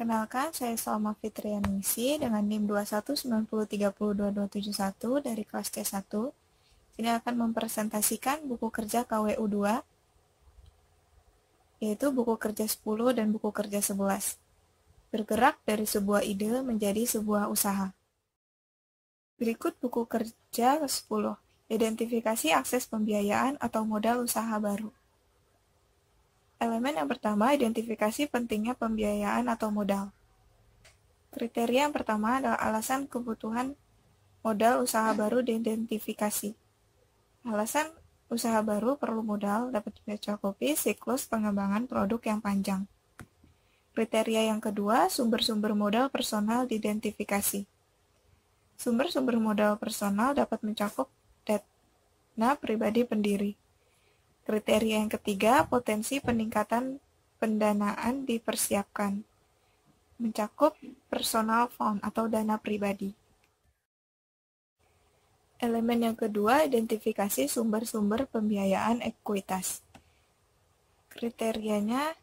Perkenalkan, saya Salma Fitrianisi dengan NIM 21932271 dari kelas C1. Ini akan mempresentasikan buku kerja KWU 2, yaitu buku kerja 10 dan buku kerja 11. Bergerak dari sebuah ide menjadi sebuah usaha. Berikut buku kerja 10, identifikasi akses pembiayaan atau modal usaha baru. Elemen yang pertama, identifikasi pentingnya pembiayaan atau modal. Kriteria yang pertama adalah alasan kebutuhan modal usaha baru diidentifikasi. Alasan usaha baru perlu modal dapat mencakupi siklus pengembangan produk yang panjang. Kriteria yang kedua, sumber-sumber modal personal diidentifikasi. Sumber-sumber modal personal dapat mencakup dana pribadi pendiri, Kriteria yang ketiga, potensi peningkatan pendanaan dipersiapkan, mencakup personal fund atau dana pribadi. Elemen yang kedua, identifikasi sumber-sumber pembiayaan ekuitas. Kriterianya,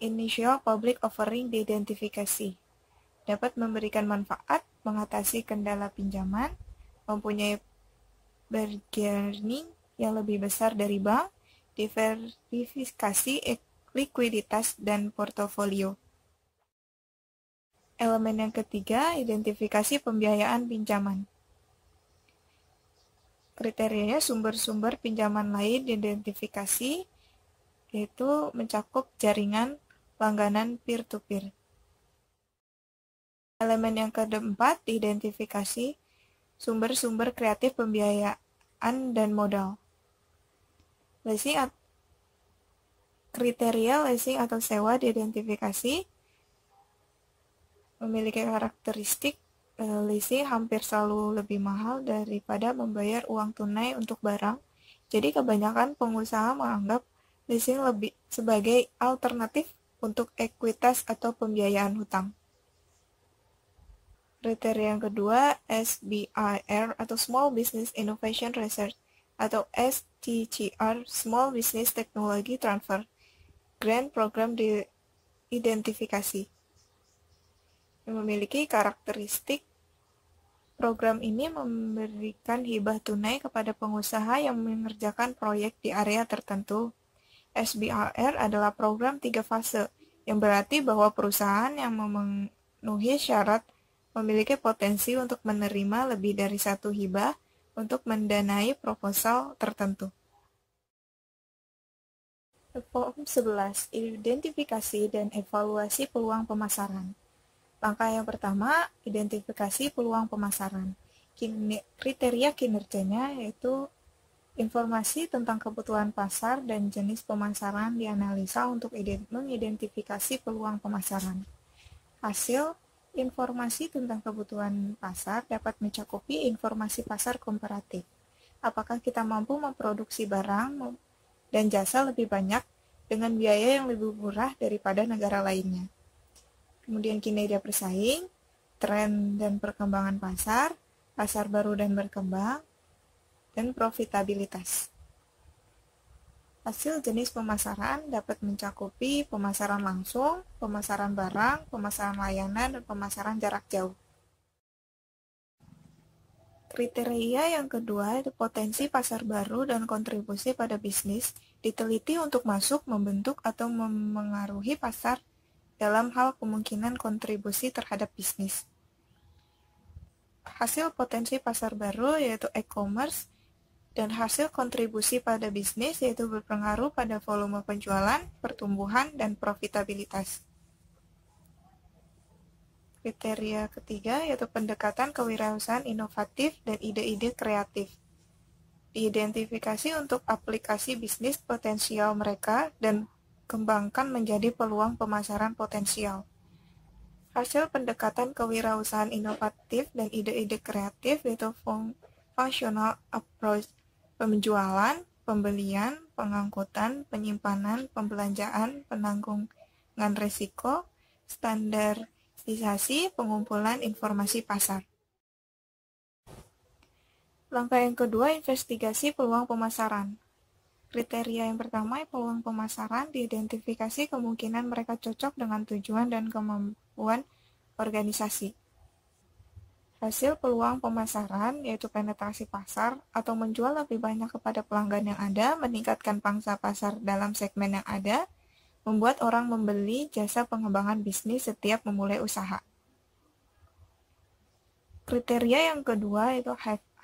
initial public offering diidentifikasi, dapat memberikan manfaat, mengatasi kendala pinjaman, mempunyai bargaining yang lebih besar dari bank, diversifikasi likuiditas dan portofolio. Elemen yang ketiga, identifikasi pembiayaan pinjaman. Kriterianya sumber-sumber pinjaman lain diidentifikasi, yaitu mencakup jaringan langganan peer-to-peer. -peer. Elemen yang keempat, identifikasi sumber-sumber kreatif pembiayaan dan modal leasing at kriteria leasing atau sewa diidentifikasi memiliki karakteristik eh, leasing hampir selalu lebih mahal daripada membayar uang tunai untuk barang. Jadi kebanyakan pengusaha menganggap leasing lebih sebagai alternatif untuk ekuitas atau pembiayaan hutang. Kriteria yang kedua, SBIR atau Small Business Innovation Research atau STCR Small Business Technology Transfer Grant Program Identifikasi yang memiliki karakteristik program ini memberikan hibah tunai kepada pengusaha yang mengerjakan proyek di area tertentu. SBRR adalah program tiga fase, yang berarti bahwa perusahaan yang memenuhi syarat memiliki potensi untuk menerima lebih dari satu hibah untuk mendanai proposal tertentu. Form 11. Identifikasi dan evaluasi peluang pemasaran. Langkah yang pertama, identifikasi peluang pemasaran. Kriteria kinerjanya yaitu informasi tentang kebutuhan pasar dan jenis pemasaran dianalisa untuk mengidentifikasi peluang pemasaran. Hasil, Informasi tentang kebutuhan pasar dapat mencakupi informasi pasar komparatif. Apakah kita mampu memproduksi barang dan jasa lebih banyak dengan biaya yang lebih murah daripada negara lainnya. Kemudian kinerja bersaing, tren dan perkembangan pasar, pasar baru dan berkembang, dan profitabilitas. Hasil jenis pemasaran dapat mencakupi pemasaran langsung, pemasaran barang, pemasaran layanan, dan pemasaran jarak jauh. Kriteria yang kedua, potensi pasar baru dan kontribusi pada bisnis diteliti untuk masuk, membentuk, atau memengaruhi pasar dalam hal kemungkinan kontribusi terhadap bisnis. Hasil potensi pasar baru yaitu e-commerce dan hasil kontribusi pada bisnis yaitu berpengaruh pada volume penjualan, pertumbuhan, dan profitabilitas. Kriteria ketiga yaitu pendekatan kewirausahaan inovatif dan ide-ide kreatif. Diidentifikasi untuk aplikasi bisnis potensial mereka dan kembangkan menjadi peluang pemasaran potensial. Hasil pendekatan kewirausahaan inovatif dan ide-ide kreatif yaitu functional approach penjualan, pembelian, pengangkutan, penyimpanan, pembelanjaan, penanggungan risiko, standarisasi, pengumpulan informasi pasar. Langkah yang kedua, investigasi peluang pemasaran. Kriteria yang pertama, peluang pemasaran diidentifikasi kemungkinan mereka cocok dengan tujuan dan kemampuan organisasi. Hasil peluang pemasaran, yaitu penetrasi pasar atau menjual lebih banyak kepada pelanggan yang ada, meningkatkan pangsa pasar dalam segmen yang ada, membuat orang membeli jasa pengembangan bisnis setiap memulai usaha. Kriteria yang kedua itu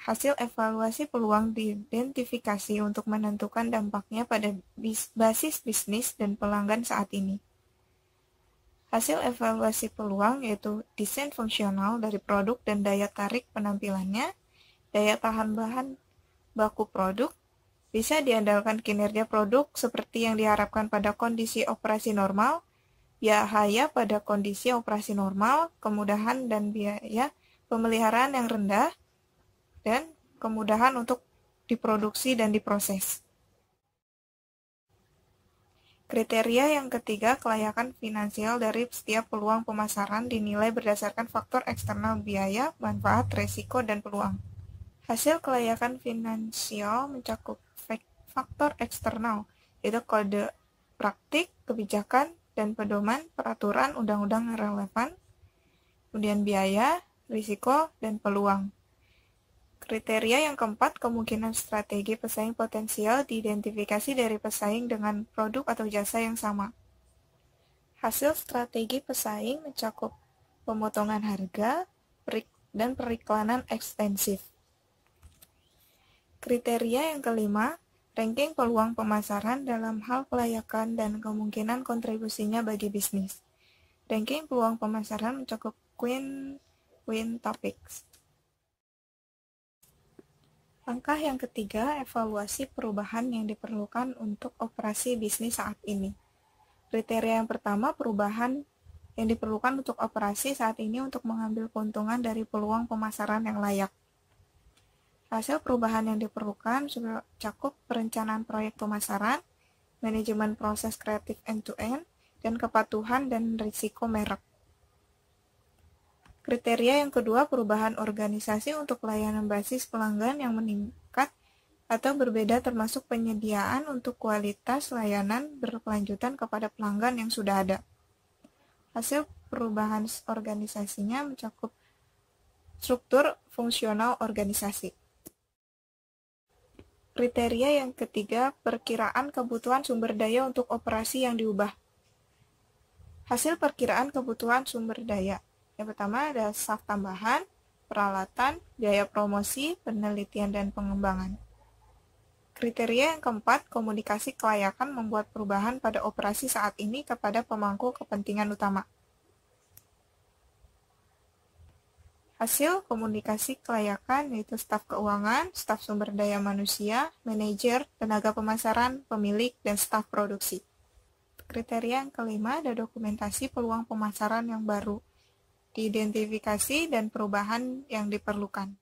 hasil evaluasi peluang diidentifikasi untuk menentukan dampaknya pada basis bisnis dan pelanggan saat ini. Hasil evaluasi peluang yaitu desain fungsional dari produk dan daya tarik penampilannya, daya tahan bahan baku produk, bisa diandalkan kinerja produk seperti yang diharapkan pada kondisi operasi normal, biaya pada kondisi operasi normal, kemudahan dan biaya pemeliharaan yang rendah, dan kemudahan untuk diproduksi dan diproses. Kriteria yang ketiga, kelayakan finansial dari setiap peluang pemasaran dinilai berdasarkan faktor eksternal biaya, manfaat, resiko, dan peluang. Hasil kelayakan finansial mencakup faktor eksternal, yaitu kode praktik, kebijakan, dan pedoman, peraturan, undang-undang relevan, kemudian biaya, risiko, dan peluang. Kriteria yang keempat, kemungkinan strategi pesaing potensial diidentifikasi dari pesaing dengan produk atau jasa yang sama. Hasil strategi pesaing mencakup pemotongan harga dan periklanan ekstensif. Kriteria yang kelima, ranking peluang pemasaran dalam hal kelayakan dan kemungkinan kontribusinya bagi bisnis. Ranking peluang pemasaran mencakup queen win topics. Langkah yang ketiga, evaluasi perubahan yang diperlukan untuk operasi bisnis saat ini. Kriteria yang pertama, perubahan yang diperlukan untuk operasi saat ini untuk mengambil keuntungan dari peluang pemasaran yang layak. Hasil perubahan yang diperlukan cakup perencanaan proyek pemasaran, manajemen proses kreatif end-to-end, -end, dan kepatuhan dan risiko merek. Kriteria yang kedua, perubahan organisasi untuk layanan basis pelanggan yang meningkat atau berbeda termasuk penyediaan untuk kualitas layanan berkelanjutan kepada pelanggan yang sudah ada. Hasil perubahan organisasinya mencakup struktur fungsional organisasi. Kriteria yang ketiga, perkiraan kebutuhan sumber daya untuk operasi yang diubah. Hasil perkiraan kebutuhan sumber daya yang pertama ada staf tambahan, peralatan, biaya promosi, penelitian dan pengembangan. Kriteria yang keempat, komunikasi kelayakan membuat perubahan pada operasi saat ini kepada pemangku kepentingan utama. Hasil komunikasi kelayakan yaitu staf keuangan, staf sumber daya manusia, manajer, tenaga pemasaran, pemilik, dan staf produksi. Kriteria yang kelima ada dokumentasi peluang pemasaran yang baru diidentifikasi dan perubahan yang diperlukan.